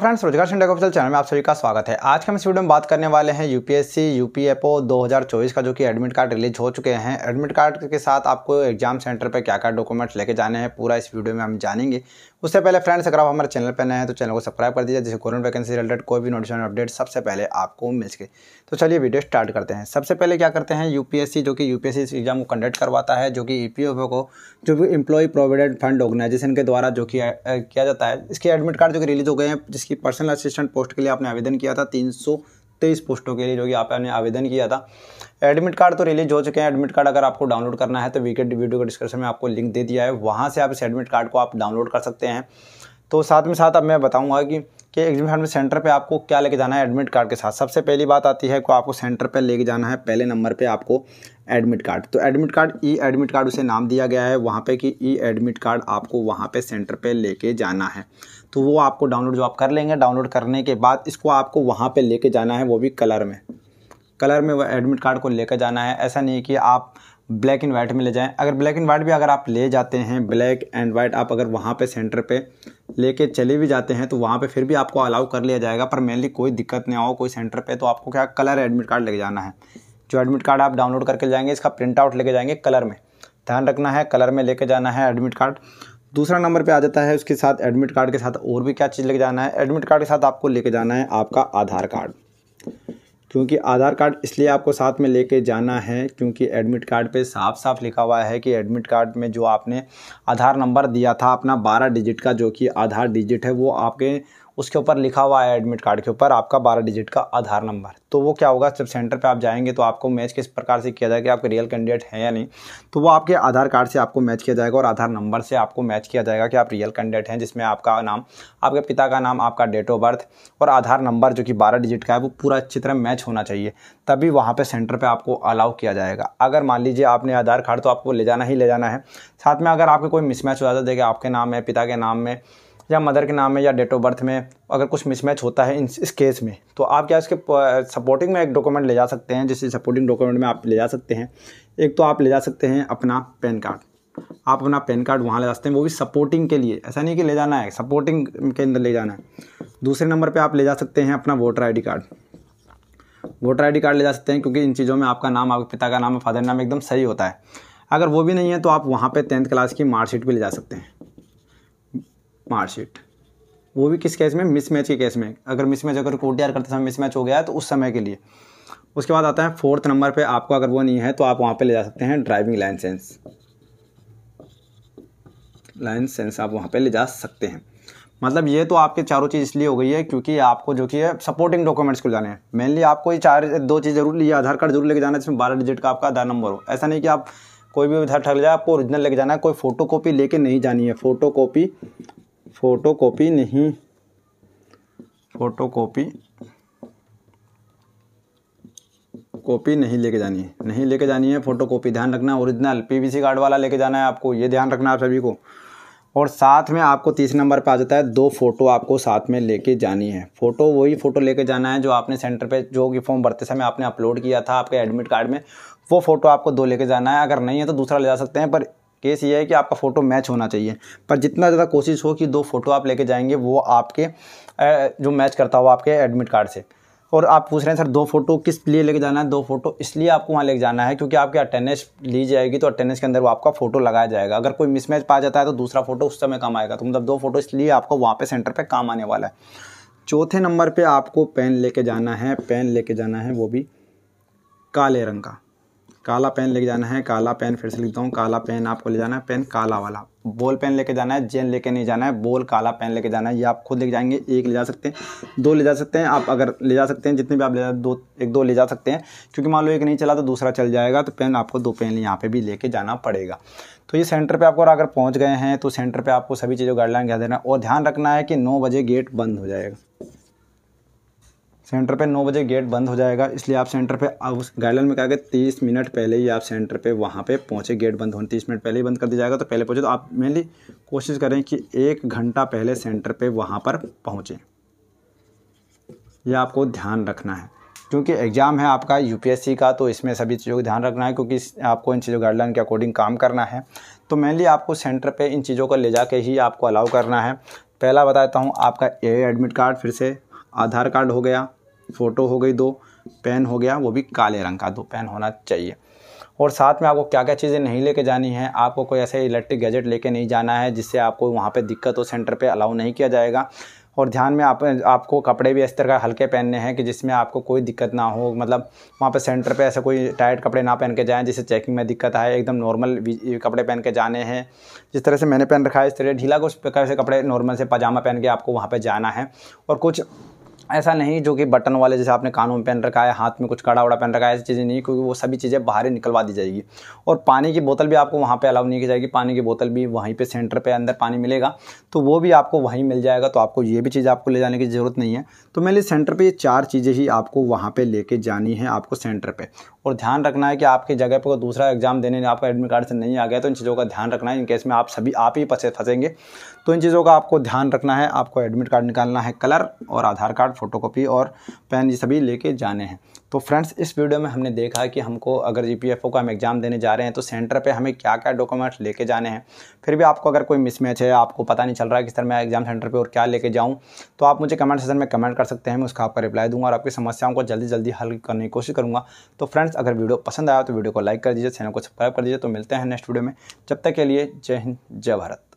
friends रोजगार centre official channel में आप सभी का स्वागत है आज के हम इस वीडियो में बात करने वाले हैं यूपीएससी यूपीएफओ 2024 का जो कि एडमिट कार्ड रिलीज हो चुके हैं एडमिट कार्ड के साथ आपको एग्जाम सेंटर पर क्या क्या डॉक्यूमेंट्स लेके जाने हैं पूरा इस वीडियो में हम जानेंगे उससे पहले फ्रेंड्स अगर आप हमारे चैनल पर नए हैं तो चैनल को सब्सक्राइब कर दीजिए जिससे कोरोना वैकेंसी रिलेटेड कोई भी नोटिफिकेशन अपडेट सबसे पहले आपको मिल सके तो चलिए वीडियो स्टार्ट करते हैं सबसे पहले क्या करते हैं यूपीएससी जो कि यूपीएससी इस एग्जाम को कंडक्ट करवाता है जो कि ई e को जो भी इम्प्लॉई प्रोविडेंट फंड ऑर्गेनाइजेशन के द्वारा जो कि किया जाता है इसके एडमिट कार्ड जो कि रिलीज हो गए हैं की पर्सनल असिस्टेंट पोस्ट के लिए आपने आवेदन किया था तीन तेईस पोस्टों के लिए जो कि आपने आवेदन किया था एडमिट कार्ड तो रिलीज हो चुके हैं एडमिट कार्ड अगर आपको डाउनलोड करना है तो वीकेंड वीडियो के डिस्क्रिप्शन में आपको लिंक दे दिया है वहां से आप इस एडमिट कार्ड को आप डाउनलोड कर सकते हैं तो साथ में साथ अब मैं बताऊंगा कि कि एग्जाम सेंटर पे आपको क्या लेके जाना है एडमिट कार्ड के साथ सबसे पहली बात आती है को आपको सेंटर पे लेके जाना है पहले नंबर पे आपको एडमिट कार्ड तो admit card e admit card उसे नाम दिया गया है वहाँ पे कि ई एडमिट कार्ड आपको वहाँ पे सेंटर पे लेके जाना है तो वो आपको डाउनलोड जो आप कर लेंगे डाउनलोड करने के बाद इसको आपको वहाँ पर लेके जाना है वो भी कलर में कलर में वो एडमिट कार्ड को लेकर जाना है ऐसा नहीं कि आप ब्लैक एंड वाइट में ले जाएँ अगर ब्लैक एंड वाइट भी अगर आप ले जाते हैं ब्लैक एंड वाइट आप अगर वहाँ पर सेंटर पर लेके चले भी जाते हैं तो वहाँ पे फिर भी आपको अलाउ कर लिया जाएगा पर मेनली कोई दिक्कत नहीं आओ कोई सेंटर पे तो आपको क्या कलर एडमिट कार्ड लेके जाना है जो एडमिट कार्ड आप डाउनलोड करके जाएंगे इसका प्रिंट आउट लेके जाएंगे कलर में ध्यान रखना है कलर में लेके जाना है एडमिट कार्ड दूसरा नंबर पर आ जाता है उसके साथ एडमिट कार्ड के साथ और भी क्या चीज़ लेके जाना है एडमिट कार्ड के साथ आपको लेके जाना है आपका आधार कार्ड क्योंकि आधार कार्ड इसलिए आपको साथ में लेके जाना है क्योंकि एडमिट कार्ड पे साफ साफ लिखा हुआ है कि एडमिट कार्ड में जो आपने आधार नंबर दिया था अपना बारह डिजिट का जो कि आधार डिजिट है वो आपके उसके ऊपर लिखा हुआ है एडमिट कार्ड के ऊपर आपका बारह डिजिट का आधार नंबर तो वो क्या होगा जब सेंटर पर आप जाएंगे तो आपको मैच किस प्रकार से किया जाएगा कि आपके रियल कैंडिडेट हैं या नहीं तो वो आपके आधार कार्ड से आपको मैच किया जाएगा और आधार नंबर से आपको मैच किया जाएगा कि आप रियल कैंडिडेट हैं जिसमें आपका नाम आपके पिता का नाम आपका डेट ऑफ बर्थ और आधार नंबर जो कि बारह डिजिट का है वो पूरा अच्छी तरह मैच होना चाहिए तभी वहाँ पर सेंटर पर आपको अलाउ किया जाएगा अगर मान लीजिए आपने आधार कार्ड तो आपको ले जाना ही ले जाना है साथ में अगर आपके कोई मिसमैच हो जाता है देखिए आपके नाम है पिता के नाम में या मदर के नाम में या डेट ऑफ बर्थ में अगर कुछ मिसमैच होता है इस केस में तो आप क्या इसके सपोर्टिंग में एक डॉक्यूमेंट ले जा सकते हैं जिससे सपोर्टिंग डॉक्यूमेंट में आप ले जा सकते हैं एक तो आप ले जा सकते हैं अपना पैन कार्ड आप अपना पैन कार्ड वहाँ ले जा सकते हैं वो भी सपोर्टिंग के लिए ऐसा नहीं कि ले जाना है सपोर्टिंग के अंदर ले जाना है दूसरे नंबर पे आप ले जा सकते हैं अपना voter ID card voter ID card ले जा सकते हैं क्योंकि इन चीज़ों में आपका नाम आपके पिता का नाम फादर नाम एकदम सही होता है अगर वो भी नहीं है तो आप वहाँ पर टेंथ क्लास की मार्कशीट भी ले जा सकते हैं मार्कशीट वो भी किस केस में मिसमैच के केस में अगर मिसमैच अगर कोर्ट तैयार करते समय मिसमैच हो गया है तो उस समय के लिए उसके बाद आता है फोर्थ नंबर पे आपको अगर वो नहीं है तो आप वहाँ पे ले जा सकते हैं ड्राइविंग लाइसेंस लाइसेंस आप वहाँ पे ले जा सकते हैं मतलब ये तो आपके चारों चीज़ इसलिए हो गई है क्योंकि आपको जो कि है सपोर्टिंग डॉक्यूमेंट्स को जाने हैं मेनली आपको ये चार दो चीज़ जरूर लिए आधार कार्ड जरूर लेके जाना जिसमें बारह डिजिट का आपका आधार नंबर हो ऐसा नहीं कि आप कोई भी उधार ठग जाए आपको ओरिजिनल लेके जाना है कोई फोटो लेके नहीं जानी है फोटो फोटो कॉपी नहीं फोटो कॉपी कॉपी नहीं लेके जानी है नहीं लेके जानी है फोटो कॉपी ध्यान रखना ओरिजिनल पीवीसी कार्ड वाला लेके जाना है आपको ये ध्यान रखना आप सभी को और साथ में आपको तीसरे नंबर पर आ जाता है दो फ़ोटो आपको साथ में लेके जानी है फ़ोटो वही फ़ोटो लेके जाना है जो आपने सेंटर पे जो कि फॉर्म भरते समय आपने अपलोड किया था आपके एडमिट कार्ड में वो फ़ोटो आपको दो लेके जाना है अगर नहीं है तो दूसरा ले जा सकते हैं पर केस ये है कि आपका फ़ोटो मैच होना चाहिए पर जितना ज़्यादा कोशिश हो कि दो फ़ोटो आप लेके जाएंगे वो आपके जो मैच करता हो आपके एडमिट कार्ड से और आप पूछ रहे हैं सर दो फ़ोटो किस लिए लेके जाना है दो फ़ोटो इसलिए आपको वहाँ लेके जाना है क्योंकि आपके अटेंडेंस ली जाएगी तो अटेंडेंस के अंदर वो आपका फ़ोटो लगाया जाएगा अगर कोई मिसमैच पा जाता है तो दूसरा फ़ोटो उस समय काम आएगा तो मतलब दो फ़ोटो इसलिए आपको वहाँ पर सेंटर पर काम आने वाला है चौथे नंबर पर आपको पेन लेके जाना है पेन लेके जाना है वो भी काले रंग का काला पेन लेके जाना है काला पेन फिर से लिखता हूँ काला पेन आपको ले जाना है पेन काला वाला बॉल पेन लेके जाना है जेन लेके नहीं जाना है बॉल काला पेन लेके जाना है ये आप खुद लेके जाएंगे एक ले जा सकते हैं दो ले जा सकते हैं आप अगर ले जा सकते हैं जितने भी आप ले जा दो एक दो ले जा सकते हैं क्योंकि मान लो एक नहीं चला तो दूसरा चल जाएगा तो पेन आपको दो पेन यहाँ पर भी लेके जाना पड़ेगा तो ये सेंटर पर आपको अगर पहुँच गए हैं तो सेंटर पर आपको सभी चीज़ों गाइडलाइन क्या देना और ध्यान रखना है कि नौ बजे गेट बंद हो जाएगा सेंटर पे नौ बजे गेट बंद हो जाएगा इसलिए आप सेंटर पे उस गाइडलाइन में कहा गया तीस मिनट पहले ही आप सेंटर पे वहाँ पे पहुँचे गेट बंद होने तीस मिनट पहले ही बंद कर दिया जाएगा तो पहले पहुँचे तो आप मेनली कोशिश करें कि एक घंटा पहले सेंटर पे वहाँ पर पहुँचें यह आपको ध्यान रखना है क्योंकि एग्ज़ाम है आपका यू का तो इसमें सभी चीज़ों का ध्यान रखना है क्योंकि आपको इन चीज़ों गाइडलाइन के अकॉर्डिंग काम करना है तो मेनली आपको सेंटर पर इन चीज़ों को ले जा ही आपको अलाउ करना है पहला बताता हूँ आपका ए एडमिट कार्ड फिर से आधार कार्ड हो गया फ़ोटो हो गई दो पेन हो गया वो भी काले रंग का दो पेन होना चाहिए और साथ में आपको क्या क्या चीज़ें नहीं लेके जानी है आपको कोई ऐसे इलेक्ट्रिक गैजेट लेके नहीं जाना है जिससे आपको वहाँ पे दिक्कत हो सेंटर पे अलाउ नहीं किया जाएगा और ध्यान में आप आपको कपड़े भी इस तरह का हल्के पहनने हैं कि जिसमें आपको कोई दिक्कत ना हो मतलब वहाँ पे सेंटर पे ऐसे कोई टाइट कपड़े ना पहन के जाएँ जिससे चेकिंग में दिक्कत आए एकदम नॉर्मल कपड़े पहन के जाने हैं जिस तरह से मैंने पहन रखा है इस तरह ढीला कुछ प्रकार से कपड़े नॉर्मल से पजामा पहन के आपको वहाँ पर जाना है और कुछ ऐसा नहीं जो कि बटन वाले जैसे आपने कानों में पहन रखा है हाथ में कुछ कड़ा वड़ा पहन रखा है ऐसी चीज़ें नहीं क्योंकि वो सभी चीज़ें बाहर ही निकलवा दी जाएगी और पानी की बोतल भी आपको वहाँ पे अलाउ नहीं की जाएगी पानी की बोतल भी वहीं पे सेंटर पे अंदर पानी मिलेगा तो वो भी आपको वहीं मिल जाएगा तो आपको ये भी चीज़ आपको ले जाने की ज़रूरत नहीं है तो मेरे सेंटर पर ये चार चीज़ें ही आपको वहाँ पर लेके जानी है आपको सेंटर पर और ध्यान रखना है कि आपकी जगह पर दूसरा एग्जाम देने आपका एडमिट कार्ड से नहीं आ गया तो इन चीज़ों का ध्यान रखना है इनकेस में आप सभी आप ही फंसे फंसेंगे तो इन चीज़ों का आपको ध्यान रखना है आपको एडमिट कार्ड निकालना है कलर और आधार कार्ड फोटोकॉपी और पेन ये सभी लेके जाने हैं तो फ्रेंड्स इस वीडियो में हमने देखा कि हमको अगर जी पी का हम एग्ज़ाम देने जा रहे हैं तो सेंटर पर हमें क्या क्या डॉक्यूमेंट्स लेके जाने हैं फिर भी आपको अगर कोई मिसमैच है आपको पता नहीं चल रहा है किस तरह मैं एग्ज़ाम सेंटर पर और क्या लेके जाऊँ तो आप मुझे कमेंट सेशन में कमेंट कर सकते हैं मैं उसका आपका रिप्लाई दूँगा और आपकी समस्याओं को जल्दी जल्दी हल करने की कोशिश करूँगा तो फ्रेंड्स अगर वीडियो पसंद आया तो वीडियो को लाइक कर दीजिए चैनल को सब्सक्राइब कर दीजिए तो मिलते हैं नेक्स्ट वीडियो में जब तक के लिए जय हिंद जय भारत